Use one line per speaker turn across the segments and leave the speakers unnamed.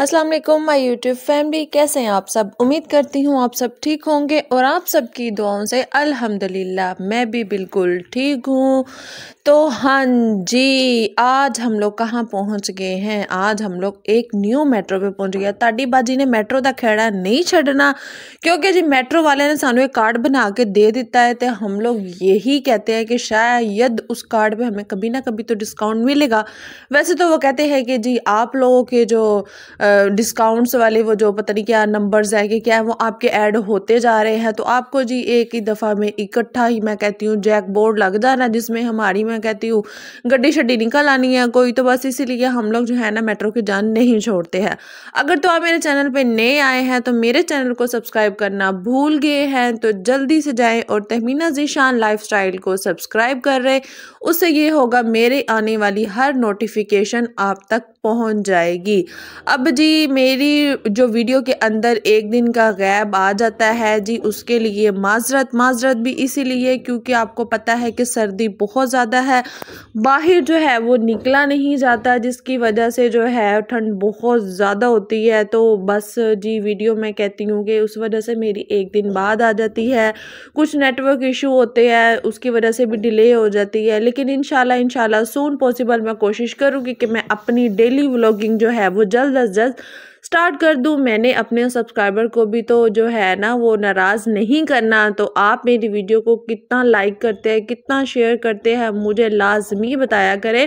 अस्सलाम वालेकुम my YouTube family कैसे हैं आप सब उम्मीद करती हूँ आप सब ठीक होंगे और आप सब की दुआओं से अल्हम्दुलिल्लाह मैं भी बिल्कुल ठीक हूँ तो हाँ जी आज हम लोग कहाँ पहुँच गए हैं आज हम लोग एक न्यू मेट्रो पे पहुँच गया बाजी ने मेट्रो का खेड़ा नहीं छड़ना क्योंकि जी मेट्रो वाले ने सानू एक कार्ड बना के दे दिता है तो हम लोग यही कहते हैं कि शायद उस कार्ड पर हमें कभी ना कभी तो डिस्काउंट मिलेगा वैसे तो वो कहते हैं कि जी आप लोगों के जो आ, डिस्काउंट्स वाले वो जो पता नहीं क्या नंबर्स है कि क्या है वो आपके ऐड होते जा रहे हैं तो आपको जी एक ही दफ़ा में इकट्ठा ही मैं कहती हूँ जैक बोर्ड लग जाना जिसमें हमारी मैं कहती हूँ गड्डी शड्डी निकल आनी है कोई तो बस इसीलिए हम लोग जो है ना मेट्रो की जान नहीं छोड़ते हैं अगर तो आप मेरे चैनल पर नए आए हैं तो मेरे चैनल को सब्सक्राइब करना भूल गए हैं तो जल्दी से जाएँ और तहमीना जीशान लाइफ को सब्सक्राइब कर रहे उससे ये होगा मेरे आने वाली हर नोटिफिकेशन आप तक पहुंच जाएगी अब जी मेरी जो वीडियो के अंदर एक दिन का गैब आ जाता है जी उसके लिए माजरत माजरत भी इसीलिए क्योंकि आपको पता है कि सर्दी बहुत ज़्यादा है बाहर जो है वो निकला नहीं जाता जिसकी वजह से जो है ठंड बहुत ज़्यादा होती है तो बस जी वीडियो मैं कहती हूँ कि उस वजह से मेरी एक दिन बाद आ जाती है कुछ नेटवर्क इशू होते हैं उसकी वजह से भी डिले हो जाती है लेकिन इन शाला इन शाला सून पॉसिबल मैं कोशिश करूँगी कि मैं अपनी डेली डेली व्लॉगिंग जो है वो जल्द अज जल्द स्टार्ट कर दूँ मैंने अपने सब्सक्राइबर को भी तो जो है ना वो नाराज़ नहीं करना तो आप मेरी वीडियो को कितना लाइक करते हैं कितना शेयर करते हैं मुझे लाजमी बताया करें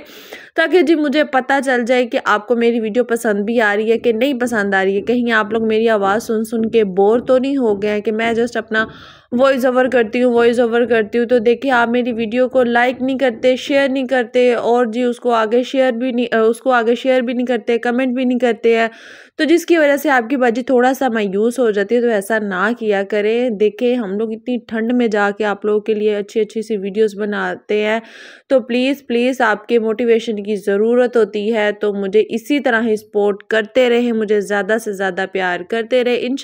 ताकि जी मुझे पता चल जाए कि आपको मेरी वीडियो पसंद भी आ रही है कि नहीं पसंद आ रही है कहीं आप लोग मेरी आवाज़ सुन सुन के बोर तो नहीं हो गए कि मैं जस्ट अपना वॉइस ओवर करती हूँ वॉइस ओवर करती हूँ तो देखिए आप मेरी वीडियो को लाइक नहीं करते शेयर नहीं करते और जी उसको आगे शेयर भी नहीं उसको आगे शेयर भी नहीं करते कमेंट भी नहीं करते हैं तो जिसकी वजह से आपकी बाजी थोड़ा सा मायूस हो जाती है तो ऐसा ना किया करें देखें हम लोग इतनी ठंड में जाके आप लोगों के लिए अच्छी अच्छी सी वीडियोस बनाते हैं तो प्लीज़ प्लीज़ आपके मोटिवेशन की ज़रूरत होती है तो मुझे इसी तरह ही सपोर्ट करते रहे मुझे ज़्यादा से ज़्यादा प्यार करते रहे इन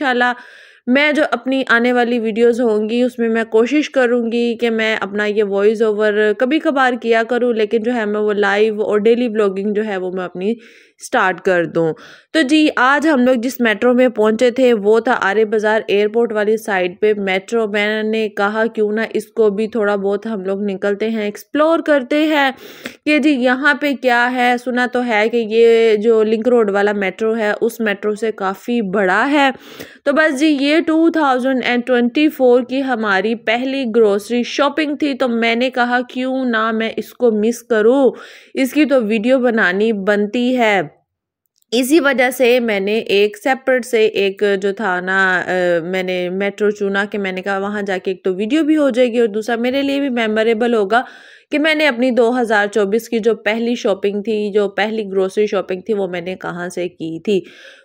मैं जो अपनी आने वाली वीडियोस होंगी उसमें मैं कोशिश करूँगी कि मैं अपना ये वॉइस ओवर कभी कभार किया करूँ लेकिन जो है मैं वो लाइव और डेली ब्लॉगिंग जो है वो मैं अपनी स्टार्ट कर दूँ तो जी आज हम लोग जिस मेट्रो में पहुंचे थे वो था आर्य बाज़ार एयरपोर्ट वाली साइड पे मेट्रो मैंने कहा क्यों ना इसको भी थोड़ा बहुत हम लोग निकलते हैं एक्सप्लोर करते हैं कि जी यहाँ पे क्या है सुना तो है कि ये जो लिंक रोड वाला मेट्रो है उस मेट्रो से काफ़ी बड़ा है तो बस जी ये टू की हमारी पहली ग्रोसरी शॉपिंग थी तो मैंने कहा क्यों ना मैं इसको मिस करूँ इसकी तो वीडियो बनानी बनती है इसी वजह से मैंने एक सेपरेट से एक जो था ना आ, मैंने मेट्रो चुना कि मैंने कहा वहाँ जाके एक तो वीडियो भी हो जाएगी और दूसरा मेरे लिए भी मेमोरेबल होगा कि मैंने अपनी 2024 की जो पहली शॉपिंग थी जो पहली ग्रोसरी शॉपिंग थी वो मैंने कहाँ से की थी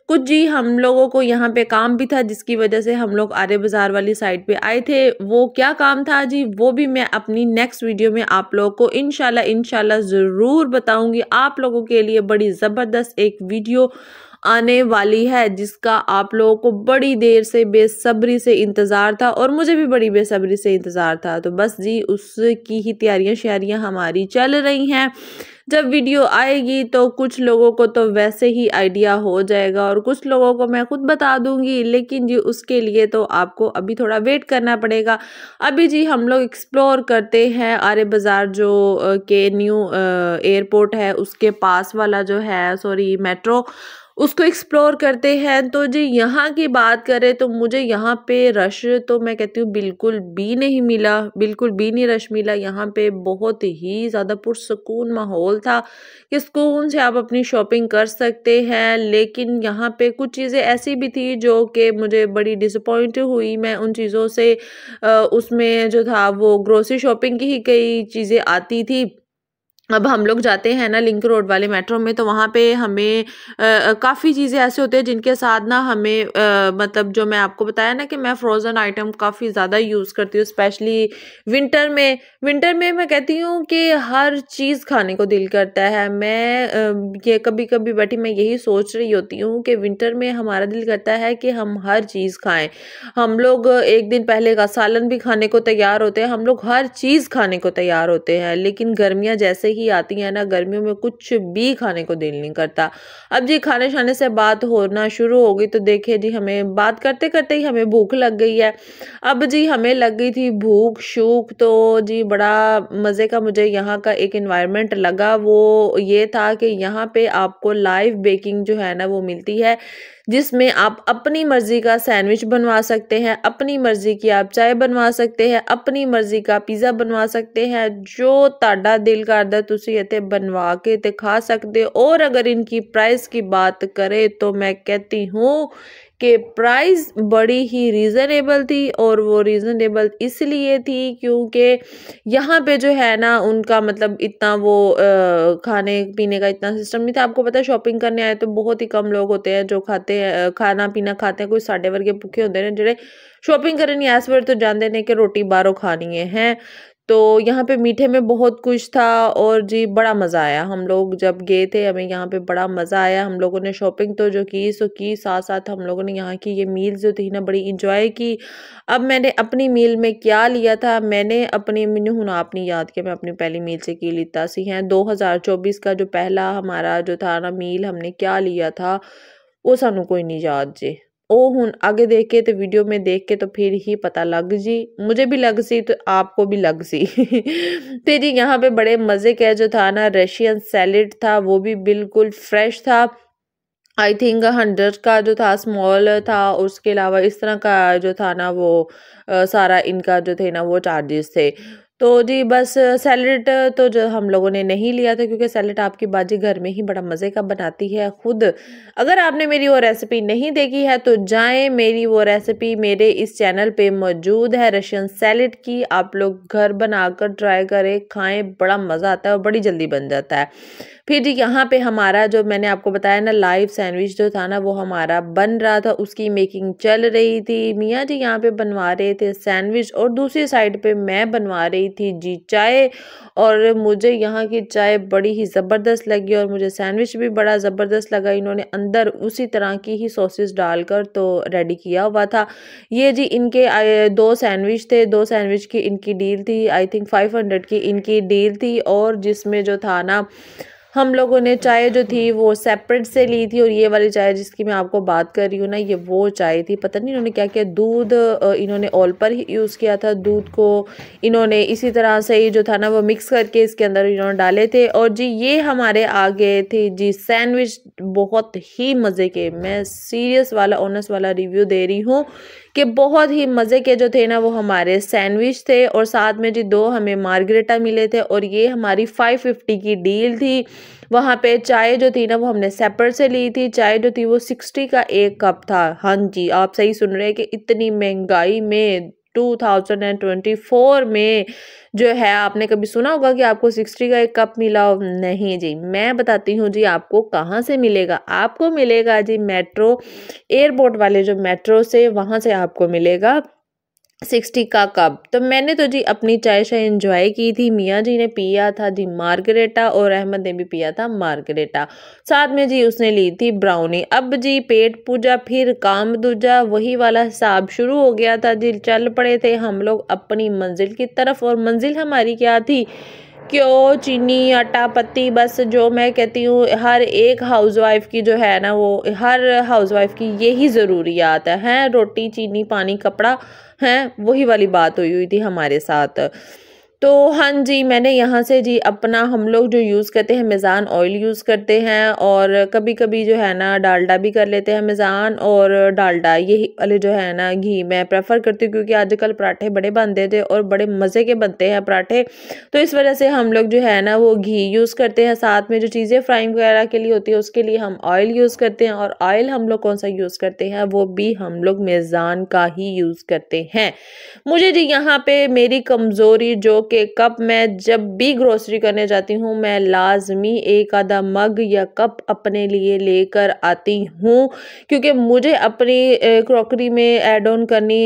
कुछ जी हम लोगों को यहाँ पे काम भी था जिसकी वजह से हम लोग आर्य बाज़ार वाली साइड पे आए थे वो क्या काम था जी वो भी मैं अपनी नेक्स्ट वीडियो में आप लोगों को इन इनशाला ज़रूर बताऊँगी आप लोगों के लिए बड़ी ज़बरदस्त एक वीडियो आने वाली है जिसका आप लोगों को बड़ी देर से बेसब्री से इंतज़ार था और मुझे भी बड़ी बेसब्री से इंतज़ार था तो बस जी उसकी ही तैयारियां शैरियाँ हमारी चल रही हैं जब वीडियो आएगी तो कुछ लोगों को तो वैसे ही आइडिया हो जाएगा और कुछ लोगों को मैं खुद बता दूंगी लेकिन जी उसके लिए तो आपको अभी थोड़ा वेट करना पड़ेगा अभी जी हम लोग एक्सप्लोर करते हैं आरे बाज़ार जो के न्यू एयरपोर्ट है उसके पास वाला जो है सॉरी मेट्रो उसको एक्सप्लोर करते हैं तो जी यहाँ की बात करें तो मुझे यहाँ पे रश तो मैं कहती हूँ बिल्कुल भी नहीं मिला बिल्कुल भी नहीं रश मिला यहाँ पे बहुत ही ज़्यादा पुरसकून माहौल था कि सुकून से आप अपनी शॉपिंग कर सकते हैं लेकिन यहाँ पे कुछ चीज़ें ऐसी भी थी जो कि मुझे बड़ी डिसअपॉइंट हुई मैं उन चीज़ों से उसमें जो था वो ग्रोसरी शॉपिंग की ही कई चीज़ें आती थी अब हम लोग जाते हैं ना लिंक रोड वाले मेट्रो में तो वहाँ पे हमें काफ़ी चीज़ें ऐसे होते हैं जिनके साथ ना हमें आ, मतलब जो मैं आपको बताया ना कि मैं फ्रोज़न आइटम काफ़ी ज़्यादा यूज़ करती हूँ स्पेशली विंटर में विंटर में मैं कहती हूँ कि हर चीज़ खाने को दिल करता है मैं आ, ये कभी कभी बैठी मैं यही सोच रही होती हूँ कि विंटर में हमारा दिल करता है कि हम हर चीज़ खाएँ हम लोग एक दिन पहले का सालन भी खाने को तैयार होते हैं हम लोग हर चीज़ खाने को तैयार होते हैं लेकिन गर्मियाँ जैसे ही आती है ना गर्मियों में कुछ भी खाने को दिल नहीं करता अब जी खाने शाने से बात होना शुरू हो गई तो देखिए जी हमें बात करते करते ही हमें भूख लग गई है अब जी हमें लग गई थी भूख शूख तो जी बड़ा मज़े का मुझे यहाँ का एक इन्वायरमेंट लगा वो ये था कि यहाँ पे आपको लाइव बेकिंग जो है ना वो मिलती है जिसमें आप अपनी मर्ज़ी का सैंडविच बनवा सकते हैं अपनी मर्ज़ी की आप चाय बनवा सकते हैं अपनी मर्ज़ी का पिज़्ज़ा बनवा सकते हैं जो ताडा दिल करता ਤੁਸੀਂ ਇੱਥੇ बनवा के ਤੇ खा सकते हो और अगर इनकी प्राइस की बात करें तो मैं कहती हूँ कि प्राइस बड़ी ही रीज़नेबल थी और वो रीज़नेबल इसलिए थी क्योंकि यहाँ पे जो है ना उनका मतलब इतना वो खाने पीने का इतना सिस्टम नहीं था आपको पता है शॉपिंग करने आए तो बहुत ही कम लोग होते हैं जो खाते हैं खाना पीना खाते हैं कोई साढ़े वर्गे भुखे होंगे हैं जेडे शॉपिंग करन इस पर तो जानते हैं कि रोटी बाहरों खानी है तो यहाँ पे मीठे में बहुत कुछ था और जी बड़ा मज़ा आया हम लोग जब गए थे हमें यहाँ पे बड़ा मज़ा आया हम लोगों ने शॉपिंग तो जो की सो की साथ साथ हम लोगों ने यहाँ की ये मील जो थी ना बड़ी इंजॉय की अब मैंने अपनी मील में क्या लिया था मैंने अपनी मैंने हूँ अपनी याद कि मैं अपनी पहली मील से की लीता सी हैं दो हज़ार चौबीस का जो पहला हमारा जो था ना मील हमने क्या लिया था वो सानू कोई नहीं याद जी ਉਹ हूँ ਅੱਗੇ देख के तो वीडियो में देख के तो फिर ही पता लग जी मुझे भी लग सी तो आपको भी लग सी फिर जी यहाँ पे बड़े मज़े के जो था ना रशियन सैलड था वो भी बिल्कुल फ्रेश था आई थिंक हंड्रेड का जो था स्मॉल था उसके अलावा इस तरह का जो था ना वो आ, सारा इनका जो थे ना वो चार्जेस थे तो जी बस सैलड तो जो हम लोगों ने नहीं लिया था क्योंकि सैलड आपकी बाजी घर में ही बड़ा मज़े का बनाती है ख़ुद अगर आपने मेरी वो रेसिपी नहीं देखी है तो जाएं मेरी वो रेसिपी मेरे इस चैनल पे मौजूद है रशियन सैलड की आप लोग घर बनाकर ट्राई करें खाएं बड़ा मज़ा आता है और बड़ी जल्दी बन जाता है फिर यहाँ पे हमारा जो मैंने आपको बताया ना लाइव सैंडविच जो था ना वो हमारा बन रहा था उसकी मेकिंग चल रही थी मियाँ जी यहाँ पे बनवा रहे थे सैंडविच और दूसरी साइड पे मैं बनवा रही थी जी चाय और मुझे यहाँ की चाय बड़ी ही ज़बरदस्त लगी और मुझे सैंडविच भी बड़ा ज़बरदस्त लगा इन्होंने अंदर उसी तरह की ही सॉसेस डालकर तो रेडी किया हुआ था ये जी इनके दो सैंडविच थे दो सैंडविच की इनकी डील थी आई थिंक फाइव हंड्रेड की इनकी डील थी और जिसमें जो था ना हम लोगों ने चाय जो थी वो सेपरेट से ली थी और ये वाली चाय जिसकी मैं आपको बात कर रही हूँ ना ये वो चाय थी पता नहीं इन्होंने क्या किया दूध इन्होंने ऑल पर ही यूज़ किया था दूध को इन्होंने इसी तरह से ही जो था ना वो मिक्स करके इसके अंदर इन्होंने डाले थे और जी ये हमारे आ गए थे जी सैंडविच बहुत ही मज़े के मैं सीरियस वाला ऑनस्ट वाला रिव्यू दे रही हूँ कि बहुत ही मज़े के जो थे ना वो हमारे सैंडविच थे और साथ में जी दो हमें मार्गरेटा मिले थे और ये हमारी फ़ाइव फिफ्टी की डील थी वहाँ पे चाय जो थी ना वो हमने सेपरेट से ली थी चाय जो थी वो सिक्सटी का एक कप था हाँ जी आप सही सुन रहे हैं कि इतनी महंगाई में 2024 में जो है आपने कभी सुना होगा कि आपको सिक्सटी का एक कप मिला हो नहीं जी मैं बताती हूँ जी आपको कहाँ से मिलेगा आपको मिलेगा जी मेट्रो एयरपोर्ट वाले जो मेट्रो से वहाँ से आपको मिलेगा सिक्सटी का कप तो मैंने तो जी अपनी चाय शाय इन्जॉय की थी मियाँ जी ने पिया था जी मार्गरेटा और अहमद ने भी पिया था मार्गरेटा साथ में जी उसने ली थी ब्राउनी अब जी पेट पूजा फिर काम दूजा वही वाला हिसाब शुरू हो गया था जी चल पड़े थे हम लोग अपनी मंजिल की तरफ और मंजिल हमारी क्या थी क्यों चीनी आटा पत्ती बस जो मैं कहती हूँ हर एक हाउसवाइफ की जो है ना वो हर हाउसवाइफ की यही ज़रूरियात है रोटी चीनी पानी कपड़ा हैं वही वाली बात हुई हुई थी हमारे साथ तो हाँ जी मैंने यहाँ से जी अपना हम लोग जो यूज़ करते हैं मिज़ान ऑयल यूज़ करते हैं और कभी कभी जो है ना डालडा भी कर लेते हैं मिज़ान और डालडा यही वाले जो है ना घी मैं प्रेफर करती हूँ क्योंकि आजकल पराठे बड़े बनते थे और बड़े मज़े के बनते हैं पराठे तो इस वजह से हम लोग जो है ना वो घी यूज़ करते हैं साथ में जो चीज़ें फ्राइंग वगैरह के लिए होती है उसके लिए हम ऑयल यूज़ करते हैं और ऑयल हम लोग कौन सा यूज़ करते हैं वो भी हम लोग मिज़ान का ही यूज़ करते हैं मुझे जी यहाँ पर मेरी कमज़ोरी जो के कप मैं जब भी ग्रोसरी करने जाती हूँ मैं लाजमी एक आधा मग या कप अपने लिए लेकर आती हूँ क्योंकि मुझे अपनी क्रॉकरी में एड ऑन करनी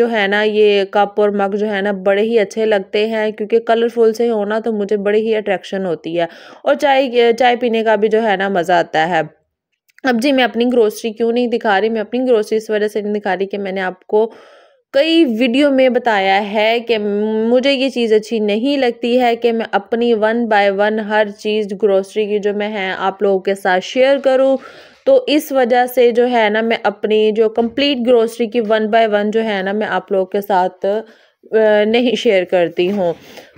जो है ना ये कप और मग जो है ना बड़े ही अच्छे लगते हैं क्योंकि कलरफुल से होना तो मुझे बड़ी ही अट्रैक्शन होती है और चाय चाय पीने का भी जो है ना मज़ा आता है अब जी मैं अपनी ग्रोसरी क्यों नहीं दिखा रही मैं अपनी ग्रोसरी इस वजह से नहीं दिखा रही कि मैंने आपको कई वीडियो में बताया है कि मुझे ये चीज़ अच्छी नहीं लगती है कि मैं अपनी वन बाय वन हर चीज़ ग्रोसरी की जो मैं है आप लोगों के साथ शेयर करूँ तो इस वजह से जो है ना मैं अपनी जो कंप्लीट ग्रोसरी की वन बाय वन जो है ना मैं आप लोगों के साथ नहीं शेयर करती हूँ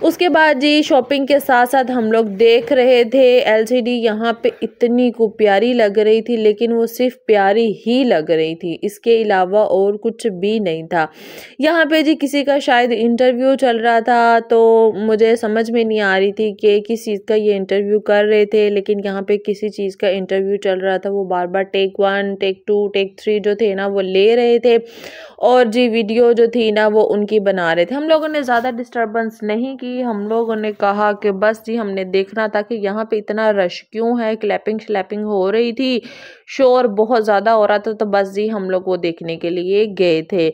उसके बाद जी शॉपिंग के साथ साथ हम लोग देख रहे थे एलसीडी यहाँ पे इतनी को प्यारी लग रही थी लेकिन वो सिर्फ प्यारी ही लग रही थी इसके अलावा और कुछ भी नहीं था यहाँ पे जी किसी का शायद इंटरव्यू चल रहा था तो मुझे समझ में नहीं आ रही थी कि किस चीज़ का ये इंटरव्यू कर रहे थे लेकिन यहाँ पर किसी चीज़ का इंटरव्यू चल रहा था वो बार बार take one take two take three जो थे ना वो ले रहे थे और जी वीडियो जो थी ना वो उनकी बना रहे थे हम लोगों ने ज़्यादा डिस्टर्बेंस नहीं की हम लोगों ने कहा कि बस जी हमने देखना था कि यहाँ पे इतना रश क्यों है क्लैपिंग श्लैपिंग हो रही थी शोर बहुत ज़्यादा हो रहा था तो बस जी हम लोग वो देखने के लिए गए थे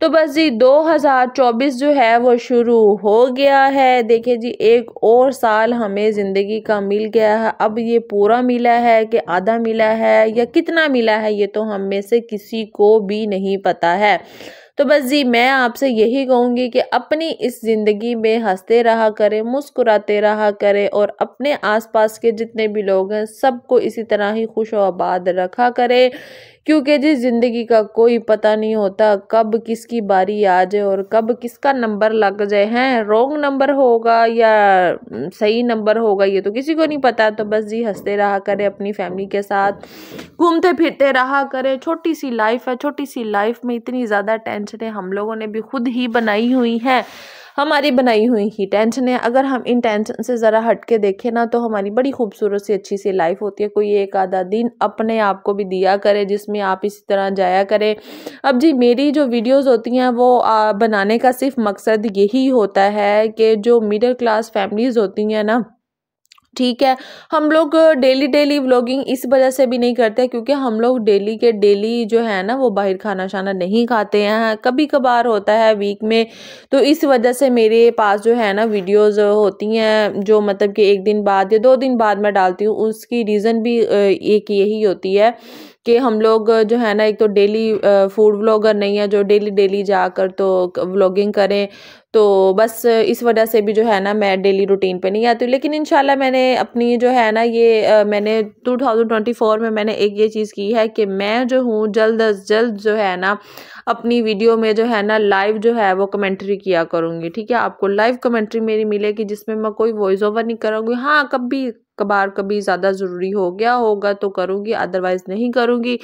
तो बस जी 2024 जो है वो शुरू हो गया है देखिए जी एक और साल हमें ज़िंदगी का मिल गया है अब ये पूरा मिला है कि आधा मिला है या कितना मिला है ये तो हम में से किसी को भी नहीं पता है तो बस जी मैं आपसे यही कहूँगी कि अपनी इस ज़िंदगी में हंसते रहा करें मुस्कुराते रहा करें और अपने आसपास के जितने भी लोग हैं सबको इसी तरह ही खुश आबाद रखा करें क्योंकि जी ज़िंदगी का कोई पता नहीं होता कब किसकी बारी आ जाए और कब किसका नंबर लग जाए हैं रॉन्ग नंबर होगा या हम्म, सही नंबर होगा ये तो किसी को नहीं पता तो बस जी हंसते रहा करें अपनी फैमिली के साथ घूमते फिरते रहा करें छोटी सी लाइफ है छोटी सी लाइफ में इतनी ज़्यादा टेंशनें हम लोगों ने भी खुद ही बनाई हुई हैं हमारी बनाई हुई ही टेंशन है अगर हम इन टेंशन से ज़रा हट के देखें ना तो हमारी बड़ी खूबसूरत सी अच्छी सी लाइफ होती है कोई एक आधा दिन अपने आप को भी दिया करे जिसमें आप इसी तरह जाया करें अब जी मेरी जो वीडियोज़ होती हैं वो बनाने का सिर्फ मकसद यही होता है कि जो मिडिल क्लास फैमिलीज़ होती हैं ना ठीक है हम लोग डेली डेली व्लॉगिंग इस वजह से भी नहीं करते क्योंकि हम लोग डेली के डेली जो है ना वो बाहर खाना शाना नहीं खाते हैं कभी कभार होता है वीक में तो इस वजह से मेरे पास जो है ना वीडियोस होती हैं जो मतलब कि एक दिन बाद या दो दिन बाद मैं डालती हूँ उसकी रीज़न भी एक यही होती है कि हम लोग जो है ना एक तो डेली फूड व्लॉगर नहीं है जो डेली डेली जाकर तो व्लॉगिंग करें तो बस इस वजह से भी जो है ना मैं डेली रूटीन पे नहीं आती लेकिन इन मैंने अपनी जो है ना ये मैंने 2024 में मैंने एक ये चीज़ की है कि मैं जो हूँ जल्द अज जल्द जो है ना अपनी वीडियो में जो है ना लाइव जो है वो कमेंट्री किया करूँगी ठीक है आपको लाइव कमेंट्री मेरी मिलेगी जिसमें मैं कोई वॉइस ओवर नहीं करूँगी हाँ कभी कभार कभी ज़्यादा ज़रूरी हो गया होगा तो करूँगी अदरवाइज़ नहीं करूँगी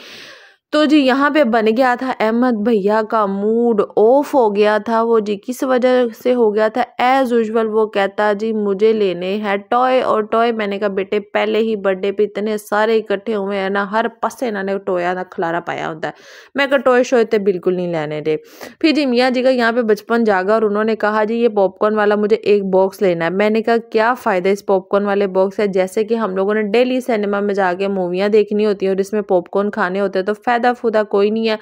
तो जी यहाँ पे बन गया था अहमद भैया का मूड ऑफ हो गया था वो जी किस वजह से हो गया था एज़ यूजल वो कहता जी मुझे लेने हैं टॉय और टॉय मैंने कहा बेटे पहले ही बर्थडे पे इतने सारे इकट्ठे हुए हैं ना हर पास इन्होंने टोया ना खलारा पाया होता है मैं कहा टॉय शोय तो बिल्कुल नहीं लेने दे फिर जी मियाँ जी का यहाँ पे बचपन जागा और उन्होंने कहा जी ये पॉपकॉर्न वाला मुझे एक बॉक्स लेना है मैंने कहा क्या फ़ायदा इस पॉपकॉर्न वाले बॉक्स है जैसे कि हम लोगों ने डेली सिनेमा में जाके मूवियाँ देखनी होती हैं और इसमें पॉपकॉर्न खाने होते हैं तो फ़ायदा आदा फुदा कोई नहीं है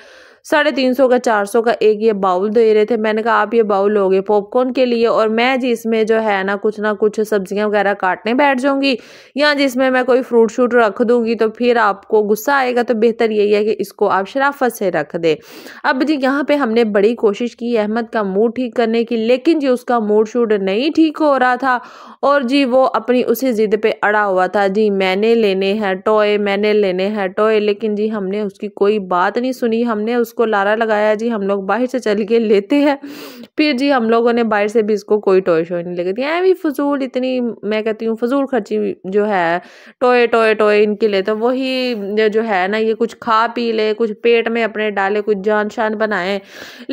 साढ़े तीन सौ का चार सौ का एक ये बाउल दे रहे थे मैंने कहा आप ये बाउल लोगे पॉपकॉर्न के लिए और मैं जी इसमें जो है ना कुछ ना कुछ सब्जियां वगैरह काटने बैठ जाऊंगी या जिसमें मैं कोई फ्रूट शूट रख दूंगी तो फिर आपको गुस्सा आएगा तो बेहतर यही है कि इसको आप शराफत से रख दें अब जी यहाँ पर हमने बड़ी कोशिश की अहमद का मूड ठीक करने की लेकिन जी उसका मूड शूट नहीं ठीक हो रहा था और जी वो अपनी उसी ज़िद पर अड़ा हुआ था जी मैंने लेने हैं टॉय मैंने लेने हैं टॉय लेकिन जी हमने उसकी कोई बात नहीं सुनी हमने उस उसको लारा लगाया जी हम लोग बाहर से चल के लेते हैं फिर जी हम लोगों ने बाहर से भी इसको कोई टॉय शॉय नहीं लगी दिया भी फजूल इतनी मैं कहती हूँ फजूल खर्ची जो है टोए टोए टोए इनके लिए तो वही जो है ना ये कुछ खा पी ले कुछ पेट में अपने डाले कुछ जान शान बनाए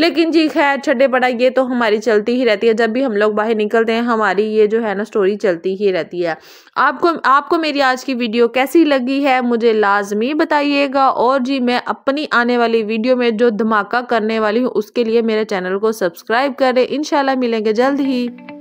लेकिन जी खैर छड्डे बड़ा ये तो हमारी चलती ही रहती है जब भी हम लोग बाहर निकलते हैं हमारी ये जो है ना स्टोरी चलती ही रहती है आपको आपको मेरी आज की वीडियो कैसी लगी है मुझे लाजमी बताइएगा और जी मैं अपनी आने वाली वीडियो में में जो धमाका करने वाली हूँ उसके लिए मेरे चैनल को सब्सक्राइब करें इन मिलेंगे जल्द ही